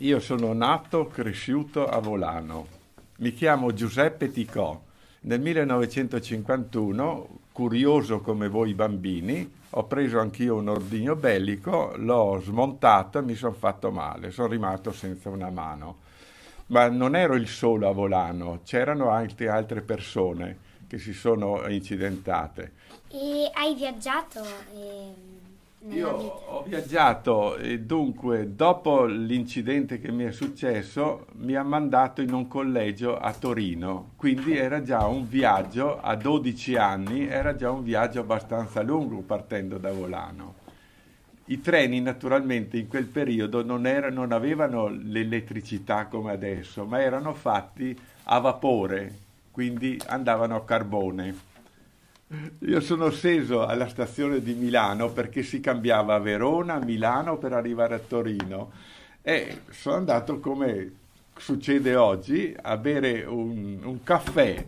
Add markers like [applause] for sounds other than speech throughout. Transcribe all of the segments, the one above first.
Io sono nato, e cresciuto a Volano. Mi chiamo Giuseppe Ticò. Nel 1951, curioso come voi bambini, ho preso anch'io un ordigno bellico, l'ho smontato e mi sono fatto male, sono rimasto senza una mano. Ma non ero il solo a Volano, c'erano anche altre persone che si sono incidentate. E hai viaggiato? E ehm, io ho viaggiato e dunque dopo l'incidente che mi è successo mi ha mandato in un collegio a Torino, quindi era già un viaggio a 12 anni, era già un viaggio abbastanza lungo partendo da Volano. I treni naturalmente in quel periodo non, era, non avevano l'elettricità come adesso, ma erano fatti a vapore, quindi andavano a carbone io sono sceso alla stazione di Milano perché si cambiava Verona, Milano per arrivare a Torino e sono andato come succede oggi a bere un, un caffè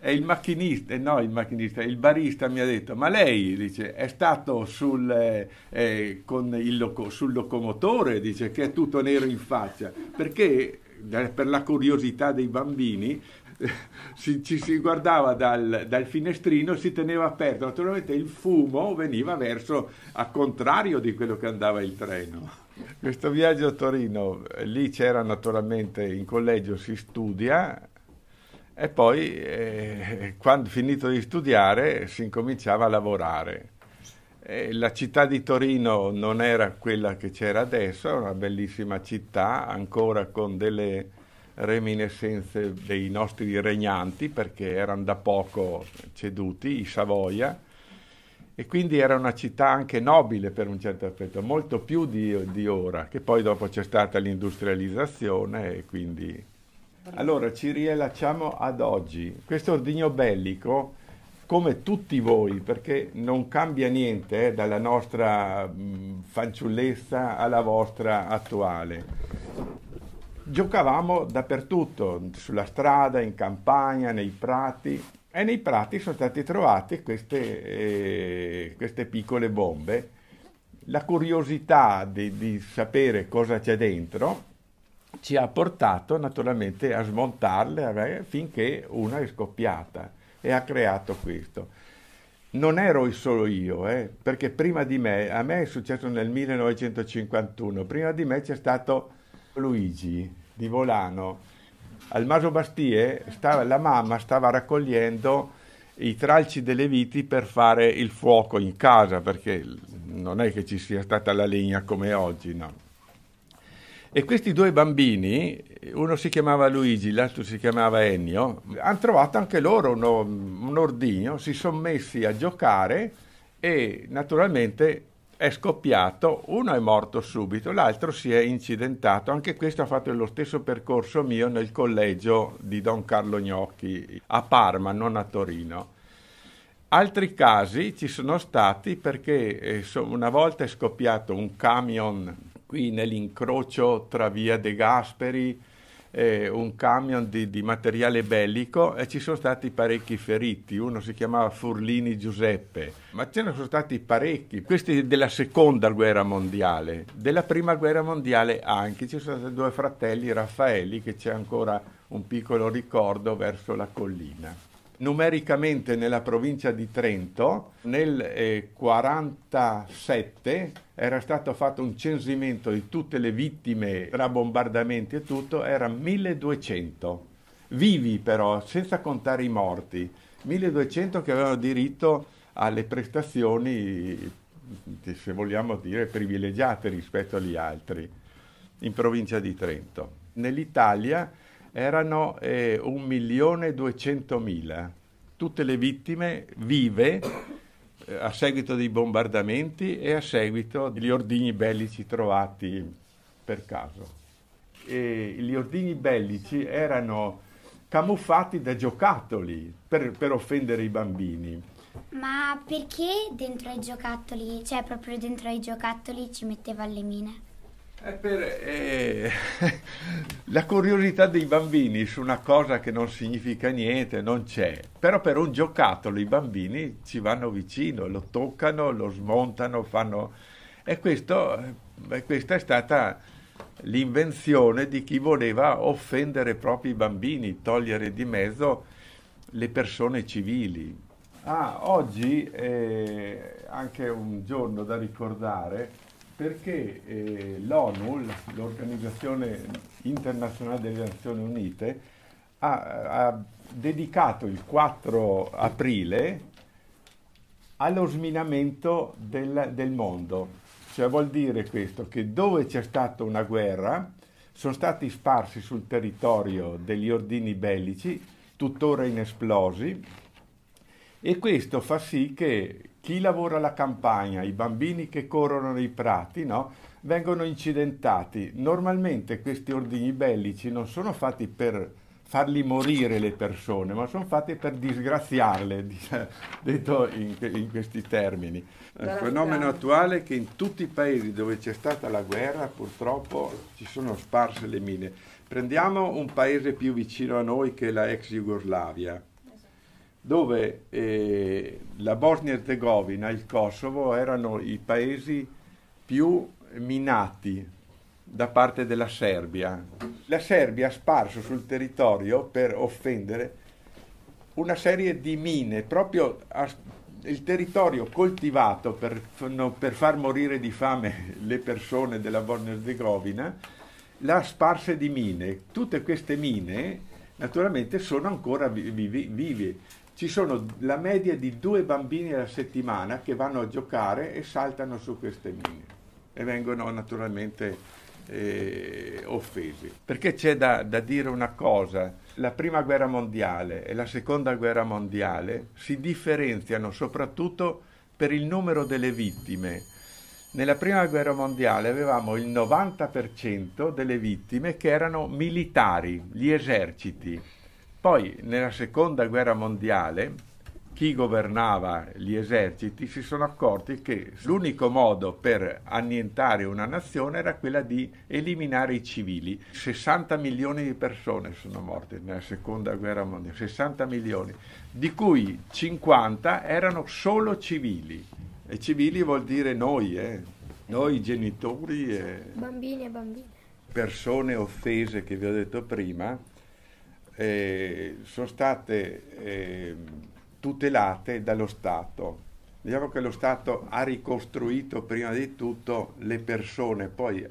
e il macchinista, no il macchinista, il barista mi ha detto ma lei dice, è stato sul, eh, eh loco, sul locomotore, dice che è tutto nero in faccia perché eh, per la curiosità dei bambini, [laughs] si, ci si guardava dal, dal finestrino, si teneva aperto, naturalmente il fumo veniva verso, a contrario di quello che andava il treno. Questo viaggio a Torino, eh, lì c'era naturalmente, in collegio si studia e poi eh, quando finito di studiare si incominciava a lavorare. Eh, la città di Torino non era quella che c'era adesso, è una bellissima città ancora con delle reminiscenze dei nostri regnanti perché erano da poco ceduti, i Savoia, e quindi era una città anche nobile per un certo aspetto, molto più di, di ora, che poi dopo c'è stata l'industrializzazione e quindi... Allora ci rilacciamo ad oggi. Questo ordigno bellico come tutti voi, perché non cambia niente eh, dalla nostra mh, mm, fanciullezza alla vostra attuale. Giocavamo dappertutto, sulla strada, in campagna, nei prati e nei prati sono state trovate queste, eh, queste piccole bombe. La curiosità di, di sapere cosa c'è dentro ci ha portato naturalmente a smontarle eh, finché una è scoppiata e ha creato questo. Non ero solo io, eh, perché prima di me, a me è successo nel 1951, prima di me c'è stato Luigi di Volano. Al Maso Bastie stava, la mamma stava raccogliendo i tralci delle viti per fare il fuoco in casa, perché non è che ci sia stata la legna come oggi, no. E questi due bambini, uno si chiamava Luigi, l'altro si chiamava Ennio, hanno trovato anche loro uno, un ordigno, si sono messi a giocare e naturalmente è scoppiato, uno è morto subito, l'altro si è incidentato, anche questo ha fatto lo stesso percorso mio nel collegio di Don Carlo Gnocchi a Parma, non a Torino. Altri casi ci sono stati perché eh, una volta è scoppiato un camion qui nell'incrocio tra via De Gasperi, eh, un camion di, di, materiale bellico e ci sono stati parecchi feriti. Uno si chiamava Furlini Giuseppe, ma ce ne sono stati parecchi. Questi della seconda guerra mondiale, della prima guerra mondiale anche. Ci sono stati due fratelli Raffaelli che c'è ancora un piccolo ricordo verso la collina numericamente nella provincia di Trento nel 1947 eh, era stato fatto un censimento di tutte le vittime tra bombardamenti e tutto, era 1200, vivi però, senza contare i morti, 1200 che avevano diritto alle prestazioni, se vogliamo dire, privilegiate rispetto agli altri in provincia di Trento. Nell'Italia erano eh, 1.200.000, tutte le vittime vive eh, a seguito dei bombardamenti e a seguito degli ordigni bellici trovati per caso. E gli ordigni bellici erano camuffati da giocattoli per, per offendere i bambini. Ma perché dentro ai giocattoli, cioè proprio dentro ai giocattoli ci metteva le mine? È per eh, [laughs] la curiosità dei bambini su una cosa che non significa niente, non c'è, però per un giocattolo i bambini ci vanno vicino, lo toccano, lo smontano, fanno... E questo, eh, questa è stata l'invenzione di chi voleva offendere proprio i bambini, togliere di mezzo le persone civili. Ah, oggi è anche un giorno da ricordare perché eh, l'ONU, l'Organizzazione Internazionale delle Nazioni Unite, ha, ha dedicato il 4 aprile allo sminamento del, del, mondo. Cioè vuol dire questo, che dove c'è stata una guerra sono stati sparsi sul territorio degli ordini bellici, tuttora inesplosi, e questo fa sì che chi lavora la campagna, i bambini che corrono nei prati, no? vengono incidentati. Normalmente questi ordini bellici non sono fatti per farli morire le persone, ma sono fatti per disgraziarle, [laughs] detto in, in questi termini. Il fenomeno attuale è che in tutti i paesi dove c'è stata la guerra purtroppo ci sono sparse le mine. Prendiamo un paese più vicino a noi che è la ex Jugoslavia dove eh, la Bosnia Erzegovina e il Kosovo erano i paesi più minati da parte della Serbia. La Serbia ha sparso sul territorio per offendere una serie di mine, proprio a, il territorio coltivato per, per, far morire di fame [laughs] le persone della Bosnia-Herzegovina, e l'ha sparse di mine. Tutte queste mine naturalmente sono ancora vive ci sono la media di due bambini alla settimana che vanno a giocare e saltano su queste mine e vengono naturalmente eh, offesi. Perché c'è da, da dire una cosa, la prima guerra mondiale e la seconda guerra mondiale si differenziano soprattutto per il numero delle vittime. Nella prima guerra mondiale avevamo il 90% delle vittime che erano militari, gli eserciti poi nella seconda guerra mondiale chi governava gli eserciti si sono accorti che l'unico modo per annientare una nazione era quella di eliminare i civili. 60 milioni di persone sono morte nella seconda guerra mondiale, 60 milioni, di cui 50 erano solo civili. E civili vuol dire noi, eh? noi genitori, E... bambini e bambine, persone offese che vi ho detto prima eh, sono state eh, tutelate dallo Stato. Diciamo che lo Stato ha ricostruito prima di tutto le persone, poi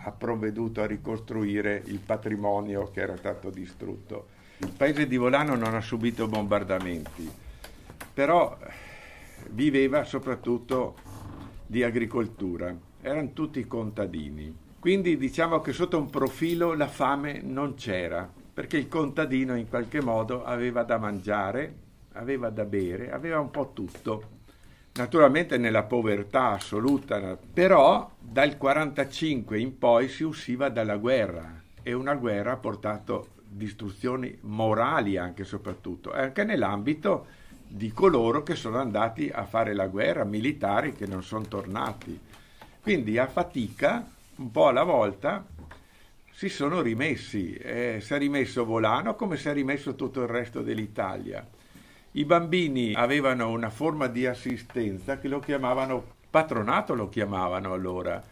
ha provveduto a ricostruire il patrimonio che era stato distrutto. Il paese di Volano non ha subito bombardamenti, però viveva soprattutto di agricoltura, erano tutti contadini. Quindi diciamo che sotto un profilo la fame non c'era, perché il contadino in qualche modo aveva da mangiare, aveva da bere, aveva un po' tutto. Naturalmente nella povertà assoluta, però dal 1945 in poi si usciva dalla guerra e una guerra ha portato distruzioni morali anche soprattutto, anche nell'ambito di coloro che sono andati a fare la guerra, militari che non sono tornati. Quindi a fatica, un po' alla volta, si sono rimessi, eh, si è rimesso Volano come si è rimesso tutto il resto dell'Italia. I bambini avevano una forma di assistenza che lo chiamavano patronato, lo chiamavano allora,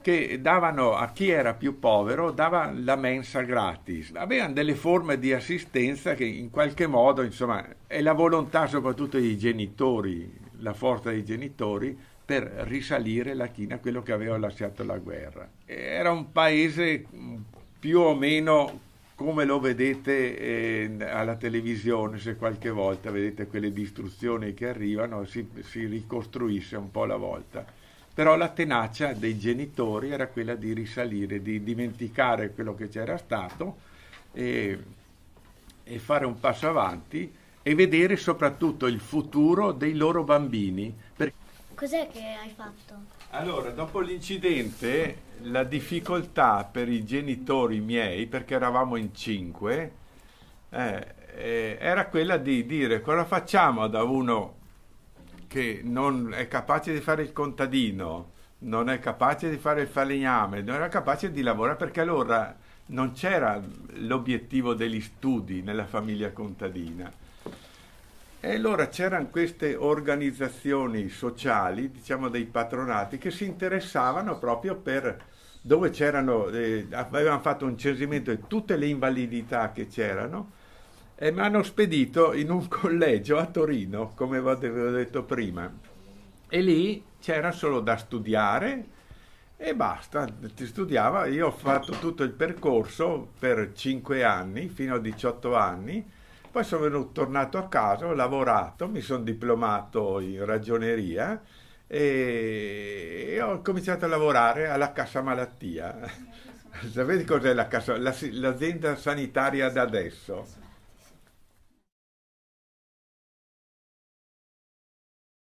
che davano a chi era più povero, dava la mensa gratis. Avevano delle forme di assistenza che in qualche modo, insomma, è la volontà soprattutto dei genitori, la forza dei genitori per risalire la china quello che aveva lasciato la guerra. Era un paese più o meno come lo vedete eh, alla televisione, se qualche volta vedete quelle distruzioni che arrivano, si, si ricostruisce un po' alla volta. Però la tenacia dei genitori era quella di risalire, di dimenticare quello che c'era stato e, e fare un passo avanti e vedere soprattutto il futuro dei loro bambini. Perché Cos'è che hai fatto? Allora, dopo l'incidente, la difficoltà per i genitori miei, perché eravamo in cinque, eh, eh, era quella di dire cosa facciamo da uno che non è capace di fare il contadino, non è capace di fare il falegname, non era capace di lavorare perché allora non c'era l'obiettivo degli studi nella famiglia contadina e allora c'erano queste organizzazioni sociali, diciamo dei patronati, che si interessavano proprio per dove c'erano, eh, avevano fatto un censimento di tutte le invalidità che c'erano e mi hanno spedito in un [laughs] collegio a Torino, come avevo detto prima. E lì c'era solo da studiare e basta, ti studiava. Io ho fatto tutto il percorso per 5 anni, fino a 18 anni poi sono venuto, tornato a casa, ho lavorato, mi sono diplomato in ragioneria e ho cominciato a lavorare alla cassa malattia. Eh, [laughs] Sapete cos'è la cassa? l'azienda sanitaria da adesso?